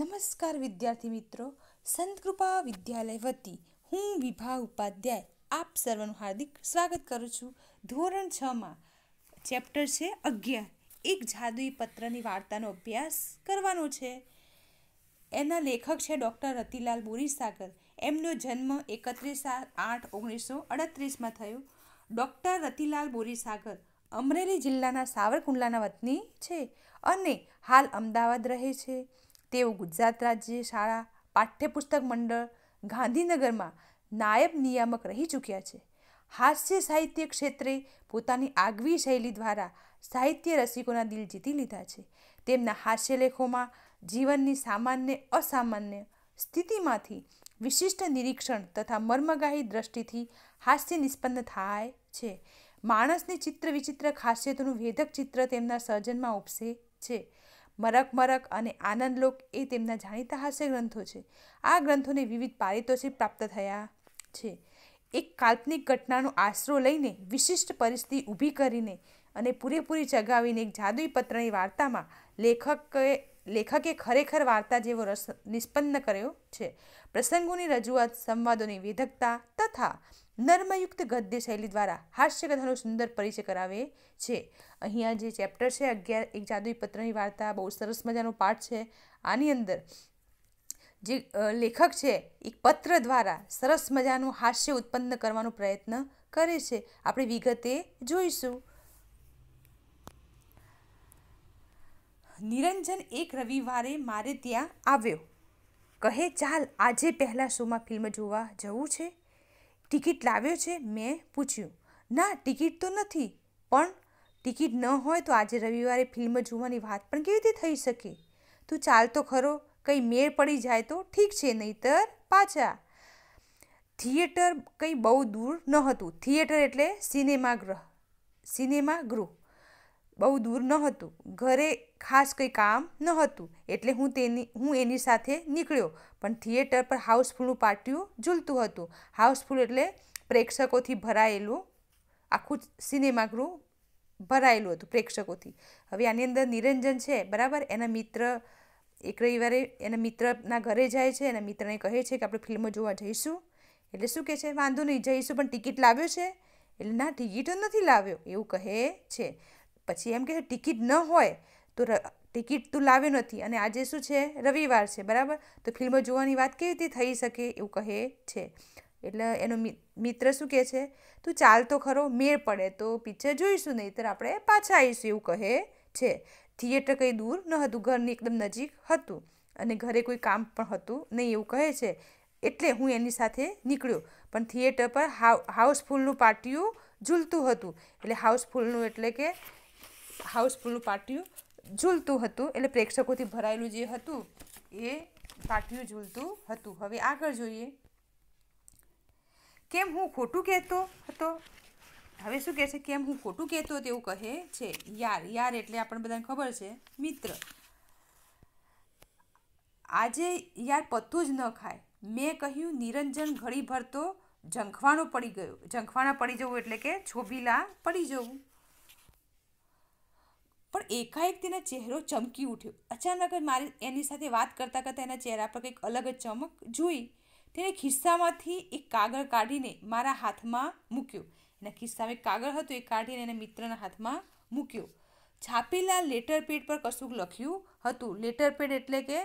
નમસ્કાર વિદ્યાર્થી મિત્રો સંતકૃપા વિદ્યાલય વતી હું વિભા ઉપાધ્યાય આપ સર્વનું હાર્દિક સ્વાગત કરું છું ધોરણ છમાં ચેપ્ટર છે અગિયાર એક જાદુઈ પત્રની વાર્તાનો અભ્યાસ કરવાનો છે એના લેખક છે ડૉક્ટર રતિલાલ બોરીસાગર એમનો જન્મ એકત્રીસ આઠ ઓગણીસો અડત્રીસમાં થયો ડૉક્ટર રતિલાલ બોરીસાગર અમરેલી જિલ્લાના સાવરકુંડલાના વતની છે અને હાલ અમદાવાદ રહે છે તેઓ ગુજરાત રાજ્ય શાળા પાઠ્યપુસ્તક મંડળ ગાંધીનગરમાં નાયબ નિયામક રહી ચૂક્યા છે હાસ્ય સાહિત્ય ક્ષેત્રે પોતાની આગવી શૈલી દ્વારા સાહિત્ય રસિકોના દિલ જીતી લીધા છે તેમના હાસ્યલેખોમાં જીવનની સામાન્ય અસામાન્ય સ્થિતિમાંથી વિશિષ્ટ નિરીક્ષણ તથા મર્મગાહી દ્રષ્ટિથી હાસ્ય નિષ્પન્ન થાય છે માણસની ચિત્ર વિચિત્ર ખાસિયતોનું વેધક ચિત્ર તેમના સર્જનમાં ઉપસે છે મરક મરક અને આનંદલોક એ તેમના જાણીતા હાસ્ય ગ્રંથો છે આ ગ્રંથોને વિવિધ પારિતોષિક પ્રાપ્ત થયા છે એક કાલ્પનિક ઘટનાનો આશરો લઈને વિશિષ્ટ પરિસ્થિતિ ઊભી કરીને અને પૂરેપૂરી ચગાવીને એક જાદુઈ પત્રની વાર્તામાં લેખકે લેખકે ખરેખર વાર્તા જેવો રસ નિષ્પન્ન કર્યો છે પ્રસંગોની રજૂઆત સંવાદોની વેધકતા તથા નર્મયુક્ત ગદ્ય શૈલી દ્વારા હાસ્યકથાનો સુંદર પરિચય કરાવે છે અહીંયા જે ચેપ્ટર છે અગિયાર એક જાદુઈ પત્રની વાર્તા બહુ સરસ મજાનો પાઠ છે આની અંદર જે લેખક છે એ પત્ર દ્વારા સરસ મજાનું હાસ્ય ઉત્પન્ન કરવાનો પ્રયત્ન કરે છે આપણે વિગતે જોઈશું નિરંજન એક રવિવારે મારે ત્યાં આવ્યો કહે ચાલ આજે પહેલાં શોમાં ફિલ્મ જોવા જવું છે ટિકિટ લાવ્યો છે મેં પૂછ્યું ના ટિકિટ તો નથી પણ ટિકિટ ન હોય તો આજે રવિવારે ફિલ્મ જોવાની વાત પણ કેવી રીતે થઈ શકે તું ચાલ તો ખરો કંઈ મેળ પડી જાય તો ઠીક છે નહીતર પાછા થિયેટર કંઈ બહુ દૂર ન હતું થિયેટર એટલે સિનેમાગૃહ સિનેમાગૃહ બહુ દૂર ન હતું ઘરે ખાસ કંઈ કામ ન હતું એટલે હું તેની હું એની સાથે નીકળ્યો પણ થિયેટર પર હાઉસફુલનું પાટિયું ઝૂલતું હતું હાઉસફુલ એટલે પ્રેક્ષકોથી ભરાયેલું આખું સિનેમાગૃહ ભરાયેલું હતું પ્રેક્ષકોથી હવે આની અંદર નિરંજન છે બરાબર એના મિત્ર એક રવિવારે એના મિત્રના ઘરે જાય છે એના મિત્રને કહે છે કે આપણે ફિલ્મો જોવા જઈશું એટલે શું કહે છે વાંધો નહીં જઈશું પણ ટિકિટ લાવ્યો છે એટલે ના ટિકિટો નથી લાવ્યો એવું કહે છે પછી એમ કે ટિકિટ ન હોય તો ટિકિટ તું લાવ્યો નથી અને આજે શું છે રવિવાર છે બરાબર તો ફિલ્મો જોવાની વાત કેવી રીતે થઈ શકે એવું કહે છે એટલે એનો મિત્ર શું કહે છે તું ચાલ તો ખરો મેળ પડે તો પિક્ચર જોઈશું નહીં નહીંતર આપણે પાછા આવીશું એવું કહે છે થિયેટર કંઈ દૂર ન હતું ઘરની એકદમ નજીક હતું અને ઘરે કોઈ કામ પણ હતું નહીં એવું કહે છે એટલે હું એની સાથે નીકળ્યો પણ થિયેટર પર હાઉ હાઉસફુલનું પાટિયું ઝૂલતું હતું એટલે હાઉસફુલનું એટલે કે હાઉસફુલનું પાટિયું ઝૂલતું હતું એટલે પ્રેક્ષકોથી ભરાયેલું જે હતું એ પાટિયું ઝૂલતું હતું હવે આગળ જોઈએ કેમ હું ખોટું કહેતો હતો હવે શું કહે છે કેમ હું ખોટું કહેતો તેવું કહે છે યાર યાર એટલે આપણને બધાને ખબર છે મિત્ર આજે યાર પત્તું જ ન ખાય મેં કહ્યું નિરંજન ઘડી ભરતો જંખવાણો પડી ગયો ઝંખવાણા પડી જવું એટલે કે છોભીલા પડી જવું પણ એકાએક તેના ચહેરો ચમકી ઉઠ્યો અચાનક જ મારી એની સાથે વાત કરતાં કરતાં એના ચહેરા પર કંઈક અલગ જ ચમક જોઈ તેણે ખિસ્સામાંથી એક કાગળ કાઢીને મારા હાથમાં મૂક્યો એના ખિસ્સામાં એક કાગળ હતો એ કાઢીને એના મિત્રના હાથમાં મૂક્યો છાપેલા લેટર પેડ પર કશુંક લખ્યું હતું લેટર પેડ એટલે કે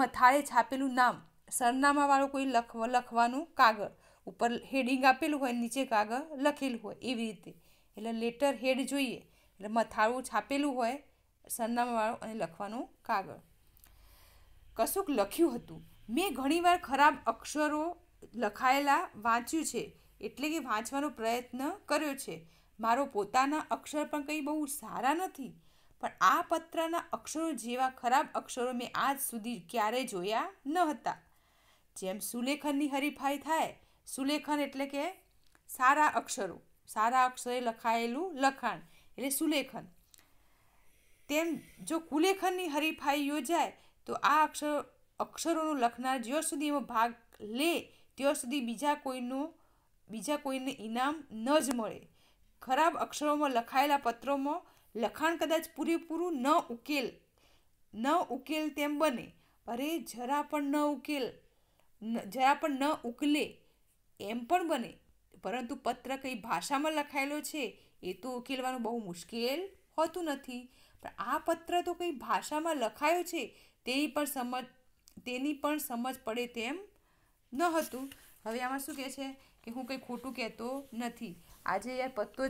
મથાળે છાપેલું નામ સરનામાવાળું કોઈ લખ લખવાનું કાગળ ઉપર હેડિંગ આપેલું હોય નીચે કાગળ લખેલું હોય એવી રીતે એટલે લેટર હેડ જોઈએ એટલે મથાળું છાપેલું હોય સરનામાવાળું અને લખવાનું કાગળ કશુંક લખ્યું હતું મેં ઘણીવાર ખરાબ અક્ષરો લખાયેલા વાંચ્યું છે એટલે કે વાંચવાનો પ્રયત્ન કર્યો છે મારો પોતાના અક્ષર પણ કંઈ બહુ સારા નથી પણ આ પત્રના અક્ષરો જેવા ખરાબ અક્ષરો મેં આજ સુધી ક્યારેય જોયા ન હતા જેમ સુલેખનની હરીફાઈ થાય સુલેખન એટલે કે સારા અક્ષરો સારા અક્ષરે લખાયેલું લખાણ એટલે સુલેખન તેમ જો કુલેખનની હરીફાઈ યોજાય તો આ અક્ષર અક્ષરોનું લખનાર જ્યાં સુધી એમાં ભાગ લે ત્યાં સુધી બીજા કોઈનું બીજા કોઈને ઇનામ ન જ મળે ખરાબ અક્ષરોમાં લખાયેલા પત્રોમાં લખાણ કદાચ પૂરેપૂરું ન ઉકેલ ન ઉકેલ તેમ બને અરે જરા પણ ન ઉકેલ જરા પણ ન ઉકલે એમ પણ બને પરંતુ પત્ર કઈ ભાષામાં લખાયેલો છે એ તો ઉકેલવાનું બહુ મુશ્કેલ હોતું નથી પણ આ પત્ર તો કંઈ ભાષામાં લખાયો છે તેની પણ સમજ તેની પણ સમજ પડે તેમ ન હતું હવે આમાં શું કહે છે કે હું કંઈ ખોટું કહેતો નથી આજે યાર પત્તો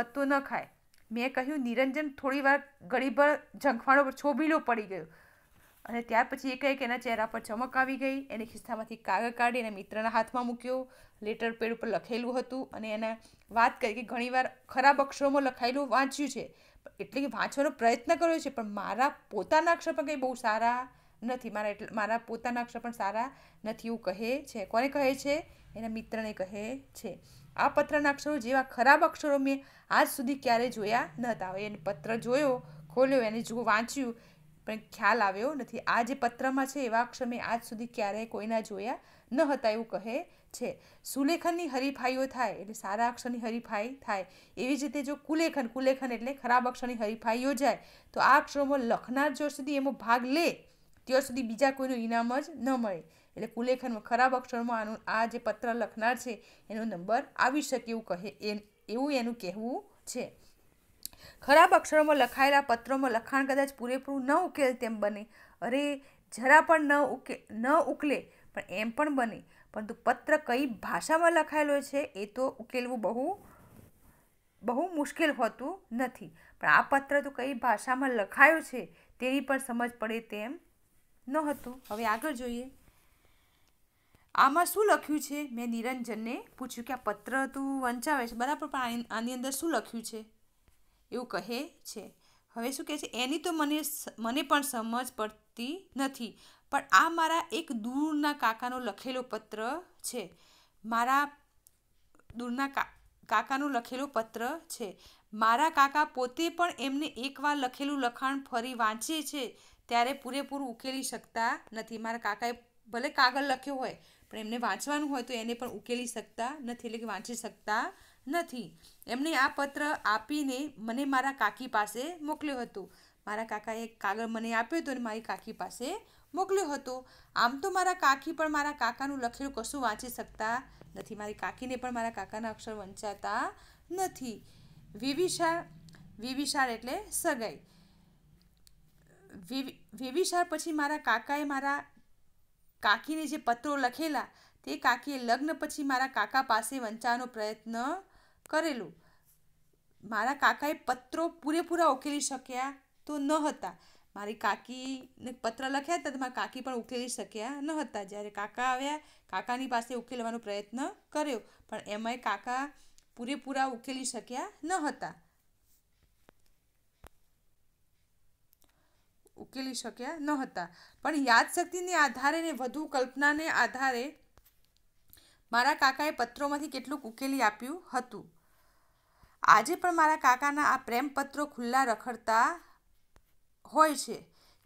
પત્તો ન ખાય મેં કહ્યું નિરંજન થોડી વાર ગળીભર ઝંખવાણો પર છોભીલો પડી ગયો અને ત્યાર પછી એક એક એના ચહેરા પર ચમક આવી ગઈ એને ખિસ્સામાંથી કાગળ કાઢી એના મિત્રના હાથમાં મૂક્યો લેટર પેડ ઉપર લખેલું હતું અને એના વાત કરી કે ઘણીવાર ખરાબ અક્ષરોમાં લખાયેલું વાંચ્યું છે એટલે કે વાંચવાનો પ્રયત્ન કર્યો છે પણ મારા પોતાના અક્ષર પણ કંઈ બહુ સારા નથી મારા એટલે મારા પોતાના અક્ષર પણ સારા નથી એવું કહે છે કોને કહે છે એના મિત્રને કહે છે આ પત્રના અક્ષરો જેવા ખરાબ અક્ષરો મેં આજ સુધી ક્યારેય જોયા નહોતા હવે એને પત્ર જોયો ખોલ્યો એને જો વાંચ્યું પણ ખ્યાલ આવ્યો નથી આ જે પત્રમાં છે એવા અક્ષર આજ સુધી ક્યારેય કોઈના જોયા ન હતા એવું કહે છે સુલેખનની હરીફાઈઓ થાય એટલે સારા અક્ષરની હરીફાઈ થાય એવી જ રીતે જો કુલેખન કુલેખન એટલે ખરાબ અક્ષરની હરીફાઈ યોજાય તો આ અક્ષરોમાં લખનાર જ્યાં સુધી એમાં ભાગ લે ત્યાં સુધી બીજા કોઈનું ઇનામ જ ન મળે એટલે કુલેખનમાં ખરાબ અક્ષરમાં આનું આ જે પત્ર લખનાર છે એનો નંબર આવી શકે એવું કહે એ એવું એનું કહેવું છે ખરાબ અક્ષરોમાં લખાયેલા પત્રોમાં લખાણ કદાચ પૂરેપૂરું ન ઉકેલ તેમ બને અરે જરા પણ ન ઉકે ન ઉકલે પણ એમ પણ બને પરંતુ પત્ર કઈ ભાષામાં લખાયેલો છે એ તો ઉકેલવું બહુ બહુ મુશ્કેલ હોતું નથી પણ આ પત્ર તો કઈ ભાષામાં લખાયો છે તેની પણ સમજ પડે તેમ નહોતું હવે આગળ જોઈએ આમાં શું લખ્યું છે મેં નિરંજનને પૂછ્યું કે આ પત્ર તું વંચાવે છે બરાબર પણ આની અંદર શું લખ્યું છે એવું કહે છે હવે શું કહે છે એની તો મને મને પણ સમજ પડતી નથી પણ આ મારા એક દૂરના કાકાનો લખેલો પત્ર છે મારા દૂરના કાકાનો લખેલો પત્ર છે મારા કાકા પોતે પણ એમને એકવાર લખેલું લખાણ ફરી વાંચે છે ત્યારે પૂરેપૂરું ઉકેલી શકતા નથી મારા કાકાએ ભલે કાગળ લખ્યો હોય પણ એમને વાંચવાનું હોય તો એને પણ ઉકેલી શકતા નથી એટલે કે વાંચી શકતા નથી એમણે આ પત્ર આપીને મને મારા કાકી પાસે મોકલ્યો હતો મારા કાકાએ કાગળ મને આપ્યો હતો અને મારી કાકી પાસે મોકલ્યો હતો આમ તો મારા કાકી પણ મારા કાકાનું લખેલું કશું વાંચી શકતા નથી મારી કાકીને પણ મારા કાકાના અક્ષર વંચાતા નથી વિવિશાળ વિવિશાળ એટલે સગાઈ વિવિશાળ પછી મારા કાકાએ મારા કાકીને જે પત્રો લખેલા તે કાકીએ લગ્ન પછી મારા કાકા પાસે વંચાવાનો પ્રયત્ન કરેલું મારા કાકાએ પત્રો પૂરેપૂરા ઉકેલી શક્યા તો ન હતા મારી કાકીને પત્ર લખ્યા હતા તો મારા કાકી પણ ઉકેલી શક્યા ન હતા જ્યારે કાકા આવ્યા કાકાની પાસે ઉકેલવાનો પ્રયત્ન કર્યો પણ એમાંય કાકા પૂરેપૂરા ઉકેલી શક્યા ન હતા ઉકેલી શક્યા ન હતા પણ યાદશક્તિને આધારે ને વધુ કલ્પનાને આધારે મારા કાકાએ પત્રોમાંથી કેટલુંક ઉકેલી આપ્યું હતું આજે પણ મારા કાકાના આ પ્રેમપત્રો ખુલ્લા રખડતા હોય છે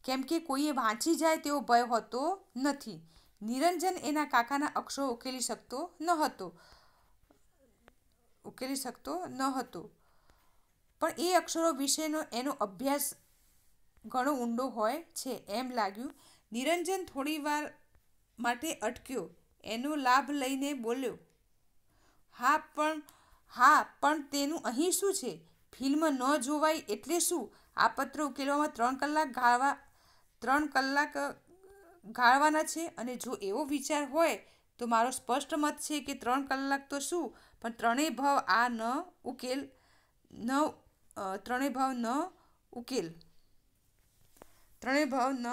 કેમ કે કોઈએ વાંચી જાય તેવો ભય હોતો નથી નિરંજન એના કાકાના અક્ષરો ઉકેલી શકતો ન હતો ઉકેલી શકતો ન હતો પણ એ અક્ષરો વિશેનો એનો અભ્યાસ ઘણો ઊંડો હોય છે એમ લાગ્યું નિરંજન થોડીવાર માટે અટક્યો એનો લાભ લઈને બોલ્યો હા પણ હા પણ તેનું અહીં શું છે ફિલ્મ ન જોવાય એટલે શું આ પત્ર ઉકેલવામાં ત્રણ કલાક ગાળવા ત્રણ કલાક ગાળવાના છે અને જો એવો વિચાર હોય તો મારો સ્પષ્ટ મત છે કે ત્રણ કલાક તો શું પણ ત્રણેય ભાવ આ ન ઉકેલ ન ત્રણેય ભાવ ન ઉકેલ ત્રણેય ભાવ ન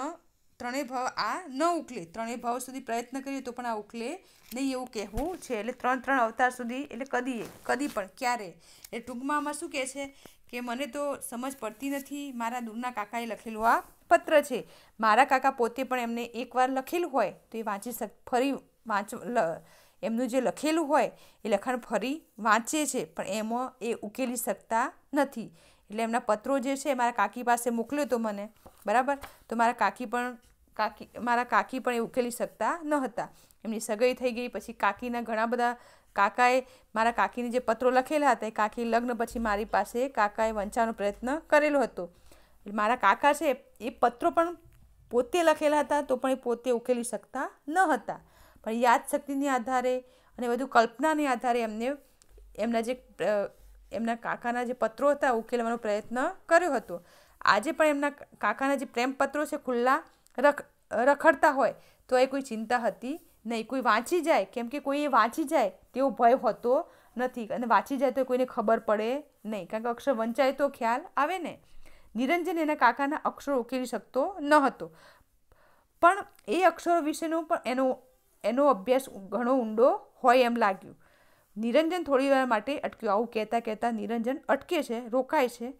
ત્રણેય ભાવ આ ન ઉકલે ત્રણેય ભાવ સુધી પ્રયત્ન કરીએ તો પણ આ ઉકલે નહીં એવું કહેવું છે એટલે ત્રણ ત્રણ અવતાર સુધી એટલે કદીએ કદી પણ ક્યારે એટલે ટૂંકમાં આમાં શું કહે છે કે મને તો સમજ પડતી નથી મારા દૂરના કાકાએ લખેલું આ પત્ર છે મારા કાકા પોતે પણ એમને એકવાર લખેલું હોય તો એ વાંચી શક ફરી વાંચ એમનું જે લખેલું હોય એ લખાણ ફરી વાંચે છે પણ એમાં એ ઉકેલી શકતા નથી એટલે એમના પત્રો જે છે મારા કાકી પાસે મોકલ્યો હતો મને બરાબર તો મારા કાકી પણ કાકી મારા કાકી પણ એ ઉકેલી શકતા ન હતા એમની સગાઈ થઈ ગઈ પછી કાકીના ઘણા બધા કાકાએ મારા કાકીને જે પત્રો લખેલા હતા એ કાકી લગ્ન પછી મારી પાસે કાકાએ વંચાવાનો પ્રયત્ન કરેલો હતો મારા કાકા છે એ પત્રો પણ પોતે લખેલા હતા તો પણ એ પોતે ઉકેલી શકતા ન હતા પણ યાદશક્તિને આધારે અને બધું કલ્પનાને આધારે એમને એમના જે એમના કાકાના જે પત્રો હતા ઉકેલવાનો પ્રયત્ન કર્યો હતો આજે પણ એમના કાકાના જે પ્રેમ પત્રો છે ખુલ્લા રખ રખડતા હોય તો એ કોઈ ચિંતા હતી નહીં કોઈ વાંચી જાય કેમ કે કોઈ એ વાંચી જાય તેવો ભય હોતો નથી અને વાંચી જાય તો કોઈને ખબર પડે નહીં કારણ કે અક્ષર વંચાય તો ખ્યાલ આવે ને નિરંજન એના કાકાના અક્ષરો ઉકેલી શકતો ન હતો પણ એ અક્ષરો વિશેનો પણ એનો એનો અભ્યાસ ઘણો ઊંડો હોય એમ લાગ્યું નિરંજન થોડી વાર માટે અટક્યું આવું કહેતા કહેતા નિરંજન અટકે છે રોકાય છે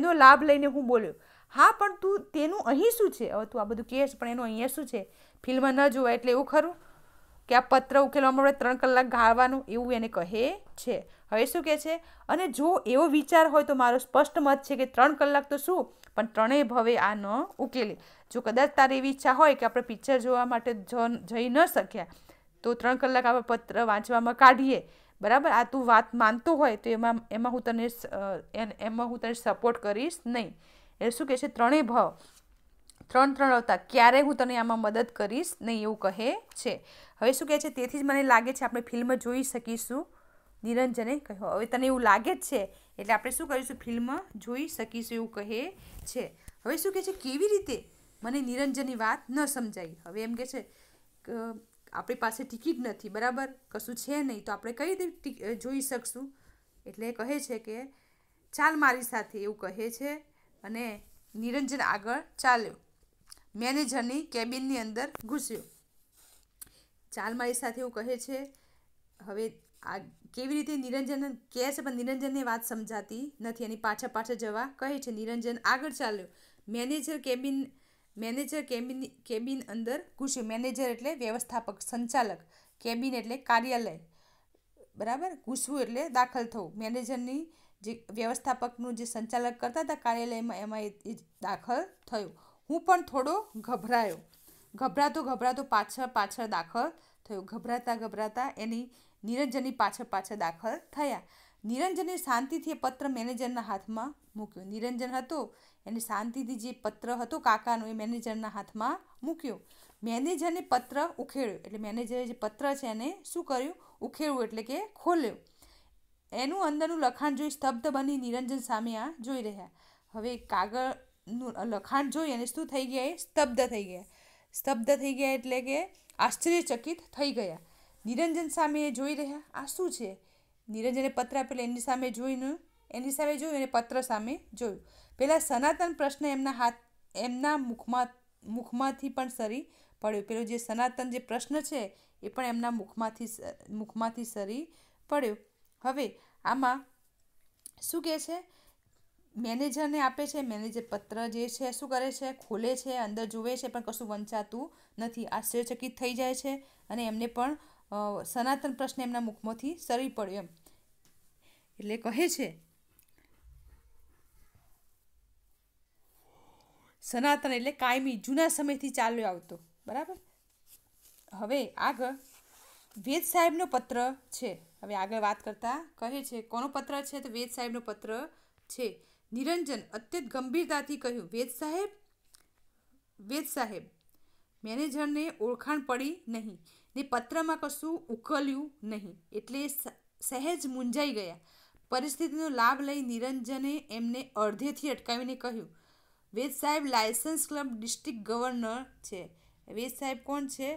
એનો લાભ લઈને હું બોલ્યો હા પણ તું તેનું અહીં શું છે હવે તું આ બધું કહેશ પણ એનું અહીંયા શું છે ફિલ્મમાં ન જોવાય એટલે એવું ખરું કે આ પત્ર ઉકેલવામાં આપણે ત્રણ કલાક ગાળવાનું એવું એને કહે છે હવે શું કહે છે અને જો એવો વિચાર હોય તો મારો સ્પષ્ટ મત છે કે ત્રણ કલાક તો શું પણ ત્રણેય ભવે આ ન ઉકેલે જો કદાચ તારી એવી ઈચ્છા હોય કે આપણે પિક્ચર જોવા માટે જઈ ન શક્યા તો ત્રણ કલાક આપણે પત્ર વાંચવામાં કાઢીએ બરાબર આ તું વાત માનતો હોય તો એમાં એમાં હું તને એમાં હું તને સપોર્ટ કરીશ નહીં એ શું કહે છે ત્રણેય ભાવ ત્રણ ત્રણ આવતા ક્યારે હું તને આમાં મદદ કરીશ નહીં એવું કહે છે હવે શું કહે છે તેથી જ મને લાગે છે આપણે ફિલ્મ જોઈ શકીશું નિરંજને કહ્યું હવે તને એવું લાગે જ છે એટલે આપણે શું કરીશું ફિલ્મ જોઈ શકીશું એવું કહે છે હવે શું કહે છે કેવી રીતે મને નિરંજનની વાત ન સમજાઈ હવે એમ કહે છે આપણી પાસે ટિકિટ નથી બરાબર કશું છે નહીં તો આપણે કઈ રીતે જોઈ શકશું એટલે કહે છે કે ચાલ મારી સાથે એવું કહે છે અને નિરંજન આગળ ચાલ્યો મેનેજરની કેબિનની અંદર ઘૂસ્યો ચાલમારી સાથે એવું કહે છે હવે આ કેવી રીતે નિરંજન કહે છે પણ નિરંજનની વાત સમજાતી નથી એની પાછા પાછા જવા કહે છે નિરંજન આગળ ચાલ્યો manager cabin manager cabin cabin અંદર ઘૂસ્યો મેનેજર એટલે વ્યવસ્થાપક સંચાલક કેબિન એટલે કાર્યાલય બરાબર ઘૂસવું એટલે દાખલ થવું મેનેજરની જે વ્યવસ્થાપકનું જે સંચાલક કરતા હતા કાર્યાલયમાં એમાં એ દાખલ થયો હું પણ થોડો ગભરાયો ગભરાતો ગભરાતો પાછળ પાછળ દાખલ થયો ગભરાતા ગભરાતા એની નિરંજનની પાછળ પાછળ દાખલ થયા નિરંજને શાંતિથી એ પત્ર મેનેજરના હાથમાં મૂક્યો નિરંજન હતો એને શાંતિથી જે પત્ર હતો કાકાનો એ મેનેજરના હાથમાં મૂક્યો મેનેજરને પત્ર ઉખેડ્યો એટલે મેનેજરે જે પત્ર છે એને શું કર્યું ઉખેડવું એટલે કે ખોલ્યો એનું અંદરનું લખાણ જોઈ સ્તબ્ધ બની નિરંજન સામે આ જોઈ રહ્યા હવે કાગળનું લખાણ જોઈ અને શું થઈ ગયા એ સ્તબ્ધ થઈ ગયા સ્તબ્ધ થઈ ગયા એટલે કે આશ્ચર્યચકિત થઈ ગયા નિરંજન સામે એ જોઈ રહ્યા આ શું છે નિરંજને પત્ર આપેલો એની સામે જોઈને એની સામે જોયું અને પત્ર સામે જોયું પહેલાં સનાતન પ્રશ્ન એમના હાથ એમના મુખમાં મુખમાંથી પણ સરી પડ્યો પેલો જે સનાતન જે પ્રશ્ન છે એ પણ એમના મુખમાંથી મુખમાંથી સરી પડ્યો હવે આમાં શું કહે છે મેનેજરને આપે છે મેનેજર પત્ર જે છે શું કરે છે ખોલે છે અંદર જુએ છે પણ કશું વંચાતું નથી આશ્ચર્યચકિત થઈ જાય છે અને એમને પણ સનાતન પ્રશ્ન એમના મુખમાંથી સરી પડ્યો એમ એટલે કહે છે સનાતન એટલે કાયમી જૂના સમયથી ચાલ્યો આવતો બરાબર હવે આગળ વેદ સાહેબનો પત્ર છે હવે આગળ વાત કરતાં કહે છે કોનો પત્ર છે તો વેદ સાહેબનો પત્ર છે નિરંજન અત્યંત ગંભીરતાથી કહ્યું વેદ સાહેબ વેદ સાહેબ મેનેજરને ઓળખાણ પડી નહીં ને પત્રમાં કશું ઉકલ્યું નહીં એટલે સહેજ મૂંઝાઈ ગયા પરિસ્થિતિનો લાભ લઈ નિરંજને એમને અડધેથી અટકાવીને કહ્યું વેદ સાહેબ લાયસન્સ ક્લબ ડિસ્ટ્રિક્ટ ગવર્નર છે વેદ સાહેબ કોણ છે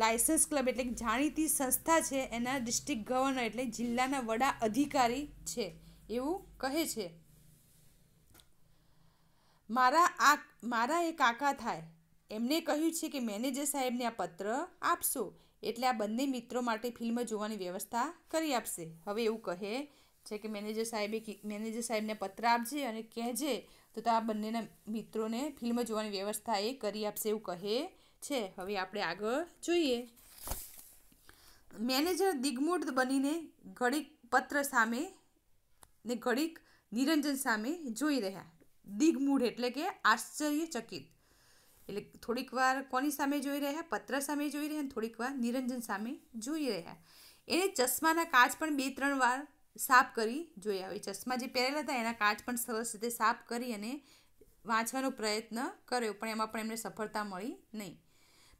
લાયસન્સ ક્લબ એટલે જાણીતી સંસ્થા છે એના ડિસ્ટ્રિક્ટ ગવર્નર એટલે જિલ્લાના વડા અધિકારી છે એવું કહે છે મારા આ મારા એ કાકા થાય એમને કહ્યું છે કે મેનેજર સાહેબને આ પત્ર આપશો એટલે આ બંને મિત્રો માટે ફિલ્મ જોવાની વ્યવસ્થા કરી આપશે હવે એવું કહે છે કે મેનેજર સાહેબે મેનેજર સાહેબને પત્ર આપજે અને કહેજે તો આ બંનેના મિત્રોને ફિલ્મ જોવાની વ્યવસ્થા એ કરી આપશે એવું કહે છે હવે આપણે આગળ જોઈએ મેનેજર દિગ્મૂઢ બનીને ઘડીક પત્ર સામે ને ઘડીક નિરંજન સામે જોઈ રહ્યા દિગ્મૂઢ એટલે કે આશ્ચર્યચકિત એટલે થોડીક વાર કોની સામે જોઈ રહ્યા પત્ર સામે જોઈ રહ્યા અને થોડીક વાર નિરંજન સામે જોઈ રહ્યા એને ચશ્માના કાચ પણ બે ત્રણ વાર સાફ કરી જોયા આવી ચશ્મા જે પહેરેલા હતા એના કાચ પણ સરસ રીતે સાફ કરી અને વાંચવાનો પ્રયત્ન કર્યો પણ એમાં પણ એમને સફળતા મળી નહીં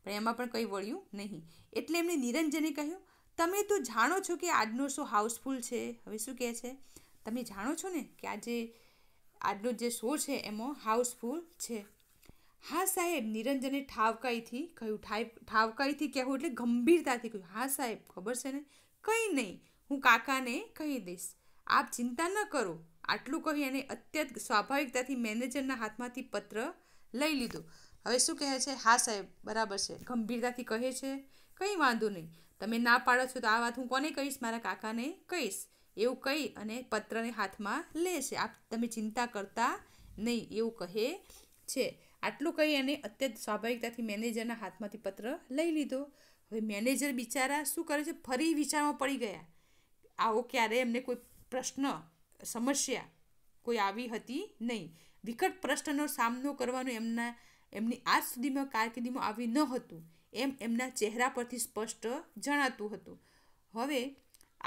પણ એમાં પણ કંઈ વળ્યું નહીં એટલે એમણે નિરંજને કહ્યું તમે તો જાણો છો કે આજનો શો હાઉસફુલ છે હવે શું કહે છે તમે જાણો છો ને કે આજે આજનો જે શો છે એમાં હાઉસફુલ છે હા સાહેબ નિરંજને ઠાવકાઈથી કહ્યું ઠાવકાઈથી કહેવું એટલે ગંભીરતાથી કહ્યું હા સાહેબ ખબર છે ને કંઈ નહીં હું કાકાને કહી દઈશ આપ ચિંતા ન કરો આટલું કહી અને અત્યંત સ્વાભાવિકતાથી મેનેજરના હાથમાંથી પત્ર લઈ લીધો હવે શું કહે છે હા સાહેબ બરાબર છે ગંભીરતાથી કહે છે કંઈ વાંધો નહીં તમે ના પાડો છો તો આ વાત હું કોને કહીશ મારા કાકાને કહીશ એવું કહી અને પત્રને હાથમાં લે છે આપ તમે ચિંતા કરતા નહીં એવું કહે છે આટલું કહી અને અત્યંત સ્વાભાવિકતાથી મેનેજરના હાથમાંથી પત્ર લઈ લીધો હવે મેનેજર બિચારા શું કરે છે ફરી વિચારમાં પડી ગયા આવો ક્યારે એમને કોઈ પ્રશ્ન સમસ્યા કોઈ આવી હતી નહીં વિકટ પ્રશ્નનો સામનો કરવાનો એમના એમની આજ સુધીમાં કારકિર્દીમાં આવી ન હતું એમ એમના ચહેરા પરથી સ્પષ્ટ જણાતું હતું હવે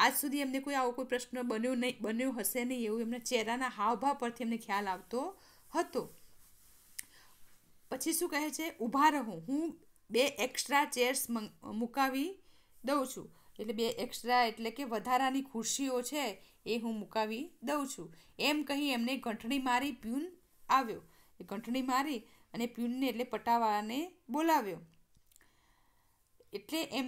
આજ સુધી એમને કોઈ આવો કોઈ પ્રશ્ન બન્યો નહીં બન્યો હશે નહીં એવું એમના ચહેરાના હાવભાવ પરથી એમને ખ્યાલ આવતો હતો પછી શું કહે છે ઊભા રહો હું બે એક્સ્ટ્રા ચેર્સ મુકાવી દઉં છું એટલે બે એક્સ્ટ્રા એટલે કે વધારાની ખુરશીઓ છે એ હું મુકાવી દઉં છું એમ કહી એમને ઘંટણી મારી પ્યુન આવ્યો એ ઘંટણી મારી અને પ્યુનને એટલે પટાવાળાને બોલાવ્યો એટલે એમ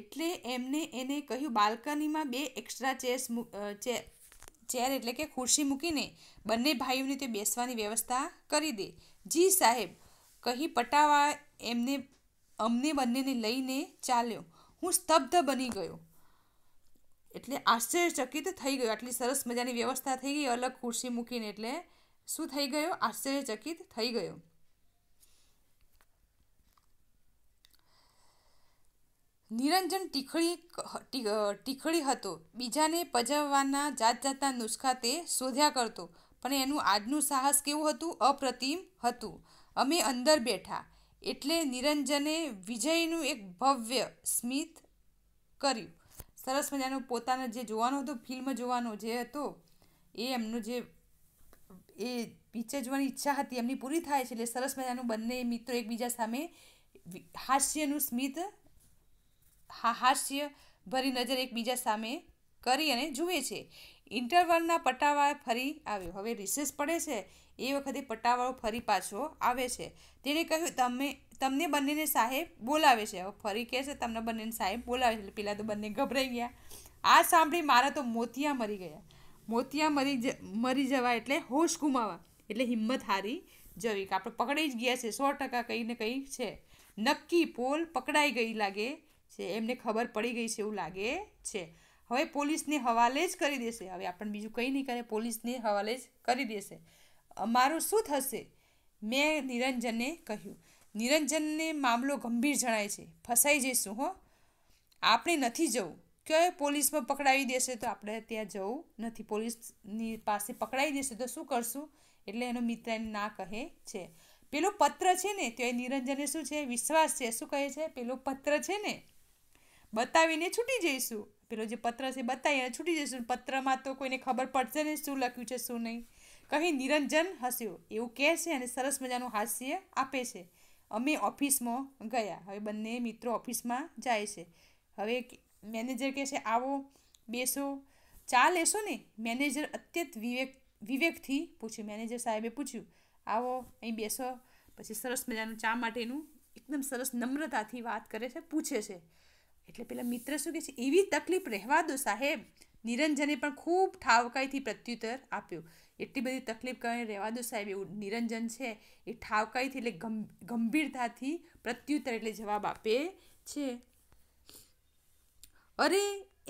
એટલે એમને એને કહ્યું બાલ્કનીમાં બે એક્સ્ટ્રા ચેર્સ ચેર એટલે કે ખુરશી મૂકીને બંને ભાઈઓને તે બેસવાની વ્યવસ્થા કરી દે જી સાહેબ કહી પટાવા એમને અમને બંનેને લઈને ચાલ્યો હું સ્તબ્ધ બની ગયો એટલે આશ્ચર્યચકિત થઈ ગયો આટલી સરસ મજાની વ્યવસ્થા થઈ ગઈ અલગ ખુરશી મૂકીને એટલે શું થઈ ગયો આશ્ચર્યચકિત થઈ ગયો નિરંજન ટીખળી ટીખળી હતો બીજાને પજવવાના જાત જાતના નુસ્ખા તે શોધ્યા કરતો પણ એનું આજનું સાહસ કેવું હતું અપ્રતિમ હતું અમે અંદર બેઠા એટલે નિરંજને વિજયનું એક ભવ્ય સ્મિત કર્યું સરસ મજાનું પોતાનું જે જોવાનો હતો ફિલ્મ જોવાનો જે હતો એ એમનું જે એ પિક્ચર જોવાની ઈચ્છા હતી એમની પૂરી થાય છે એટલે સરસ મજાનું બંને મિત્રો એકબીજા સામે હાસ્યનું સ્મિત હાસ્ય ભરી નજર એકબીજા સામે કરી અને જુએ છે ઇન્ટરવલના પટાવાળ ફરી આવ્યો હવે રિસેસ પડે છે એ વખતે પટાવાળો ફરી પાછો આવે છે તેણે કહ્યું તમે તમને બંનેને સાહેબ બોલાવે છે હવે ફરી કહે છે તમને બંનેને સાહેબ બોલાવે છે એટલે પહેલાં તો બંને ગભરાઈ ગયા આ સાંભળી મારા તો મોતિયા મરી ગયા મોતિયા મરી મરી જવા એટલે હોશ ગુમાવા એટલે હિંમત હારી જવી કે આપણે પકડાઈ જ ગયા છે સો ટકા કંઈ ને કંઈ છે નક્કી પોલ પકડાઈ ગઈ લાગે છે એમને ખબર પડી ગઈ છે એવું લાગે છે હવે પોલીસને હવાલે જ કરી દેશે હવે આપણને બીજું કંઈ નહીં કરે પોલીસને હવાલે જ કરી દેશે મારું શું થશે મેં નિરંજનને કહ્યું નિરંજનને મામલો ગંભીર જણાય છે ફસાઈ જઈશું હો આપણે નથી જવું કે પોલીસમાં પકડાવી દેશે તો આપણે ત્યાં જવું નથી પોલીસની પાસે પકડાવી દેશે તો શું કરશું એટલે એનો મિત્ર એને ના કહે છે પેલો પત્ર છે ને તો એ નિરંજને શું છે વિશ્વાસ છે શું કહે છે પેલો પત્ર છે ને બતાવીને છૂટી જઈશું પેલો જે પત્ર છે બતાવીને છૂટી જઈશું પત્રમાં તો કોઈને ખબર પડશે ને શું લખ્યું છે શું નહીં કહી નિરંજન હસ્યો એવું કહે છે અને સરસ મજાનું હાસ્ય આપે છે અમે ઓફિસમાં ગયા હવે બંને મિત્રો ઓફિસમાં જાય છે હવે મેનેજર કહેશે આવો બેસો ચા લેશો ને મેનેજર અત્યંત વિવેક વિવેકથી પૂછ્યું મેનેજર સાહેબે પૂછ્યું આવો અહીં બેસો પછી સરસ મજાનું ચા માટેનું એકદમ સરસ નમ્રતાથી વાત કરે છે પૂછે છે એટલે પેલા મિત્ર શું કહે છે એવી તકલીફ રહેવા દો સાહેબ નિરંજને પણ ખૂબ ઠાવકાઈથી પ્રત્યુત્તર આપ્યો એટલી બધી તકલીફ કરીને રહેવા દો સાહેબ એવું નિરંજન છે એ ઠાવકાઈથી એટલે ગંભીરતાથી પ્રત્યુત્તર એટલે જવાબ આપે છે અરે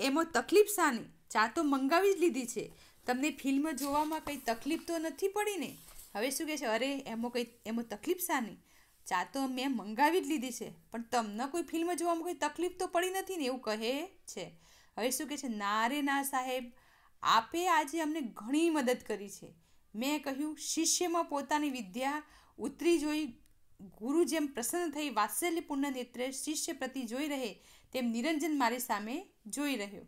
એમાં તકલીફ શાની ચા તો મંગાવી જ લીધી છે તમને ફિલ્મ જોવામાં કંઈ તકલીફ તો નથી પડી ને હવે શું કહે છે અરે એમાં કંઈ એમાં તકલીફ શાની ચા તો મેં મંગાવી જ લીધી છે પણ તમને કોઈ ફિલ્મ જોવામાં કોઈ તકલીફ તો પડી નથી ને એવું કહે છે હવે શું કહે છે ના રે ના સાહેબ આપે આજે અમને ઘણી મદદ કરી છે મેં કહ્યું શિષ્યમાં પોતાની વિદ્યા ઉતરી જોઈ ગુરુ જેમ પ્રસન્ન થઈ વાત્સલ્યપૂર્ણ નેત્રે શિષ્ય પ્રતિ જોઈ રહે તેમ નિરંજન મારી સામે જોઈ રહ્યો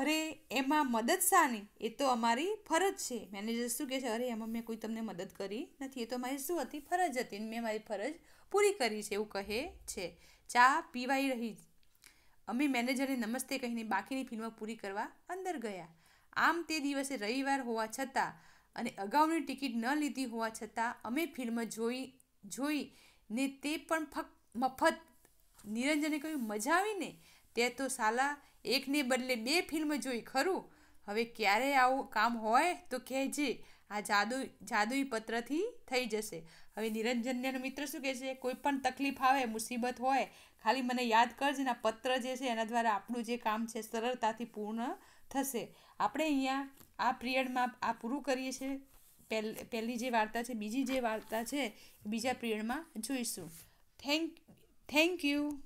અરે એમાં મદદ શાની એ તો અમારી ફરજ છે મેનેજર શું કહે છે અરે એમાં મેં કોઈ તમને મદદ કરી નથી એ તો મારી શું હતી ફરજ હતી મેં મારી ફરજ પૂરી કરી છે એવું કહે છે ચા પીવાઈ રહી અમે મેનેજરને નમસ્તે કહીને બાકીની ફિલ્મ પૂરી કરવા અંદર ગયા આમ તે દિવસે રવિવાર હોવા છતાં અને અગાઉની ટિકિટ ન લીધી હોવા છતાં અમે ફિલ્મ જોઈ જોઈ ને તે પણ ફક મફત નિરંજને કહ્યું મજા ને તે તો સાલા એકને બદલે બે ફિલ્મ જોઈ ખરું હવે ક્યારે આવું કામ હોય તો કહેજે આ જાદુ જાદુઈ પત્રથી થઈ જશે હવે નિરંજનને મિત્ર શું કહે છે કોઈ પણ તકલીફ આવે મુસીબત હોય ખાલી મને યાદ કરજે આ પત્ર જે છે એના દ્વારા આપણું જે કામ છે સરળતાથી પૂર્ણ થશે આપણે અહીંયા આ પિરિયડમાં આ પૂરું કરીએ છીએ પહેલી જે વાર્તા છે બીજી જે વાર્તા છે બીજા પિરિયડમાં જોઈશું થેન્ક યુ Thank you.